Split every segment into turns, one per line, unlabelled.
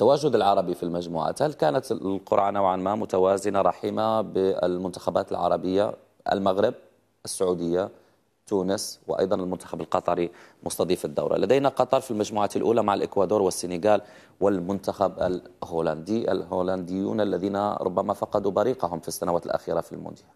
التواجد العربي في المجموعات هل كانت القرعة نوعا ما متوازنة رحيمة بالمنتخبات العربية المغرب السعودية تونس وأيضا المنتخب القطري مستضيف الدورة لدينا قطر في المجموعة الأولى مع الإكوادور والسنغال والمنتخب الهولندي الهولنديون الذين ربما فقدوا بريقهم في السنوات الأخيرة في المونديال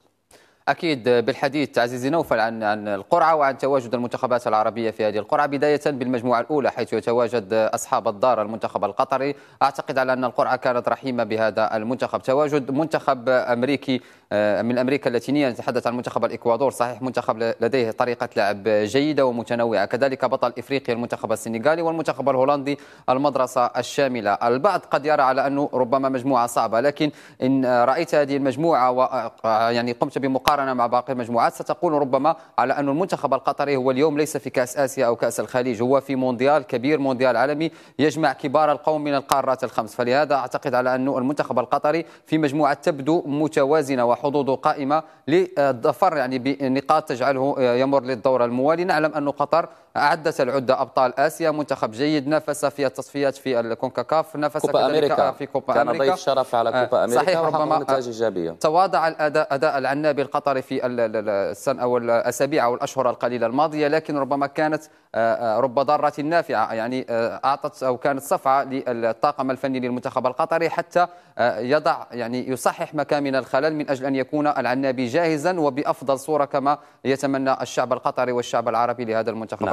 أكيد بالحديث عزيزي نوفل عن عن القرعة وعن تواجد المنتخبات العربية في هذه القرعة بداية بالمجموعة الأولى حيث يتواجد أصحاب الدار المنتخب القطري أعتقد على أن القرعة كانت رحيمة بهذا المنتخب تواجد منتخب أمريكي آه، من أمريكا اللاتينية نتحدث عن منتخب الإكوادور صحيح منتخب لديه طريقة لعب جيدة ومتنوعة كذلك بطل إفريقيا المنتخب السنغالي والمنتخب الهولندي المدرسة الشاملة البعض قد يرى على أنه ربما مجموعة صعبة لكن إن رأيت هذه المجموعة و آه، يعني قمت بمقارنة مقارنه مع باقي المجموعات ستقول ربما على أن المنتخب القطري هو اليوم ليس في كأس آسيا أو كأس الخليج هو في مونديال كبير مونديال عالمي يجمع كبار القوم من القارات الخمس فلهذا أعتقد على أن المنتخب القطري في مجموعة تبدو متوازنة وحظوظه قائمة للظفر يعني بنقاط تجعله يمر للدورة الموالي نعلم أن قطر أعدت العدة أبطال آسيا منتخب جيد نفس في التصفيات في الكونكاكاف نفس كوبا أمريكا في كوبا كان أمريكا كان ضيف شرف على كوبا آه، أمريكا صحيح ربما إيجابية تواضع الأداء أداء العنابي القطري قطر في السنة أو الأسابيع أو الأشهر القليلة الماضية لكن ربما كانت آه، آه، رب ضارة نافعة يعني آه، أعطت أو كانت صفعة للطاقم الفني للمنتخب القطري حتى يضع يعني يصحح مكامن الخلل من أجل أن يكون العنابي جاهزا وبأفضل صورة كما يتمنى الشعب القطري والشعب العربي لهذا المنتخب نعم.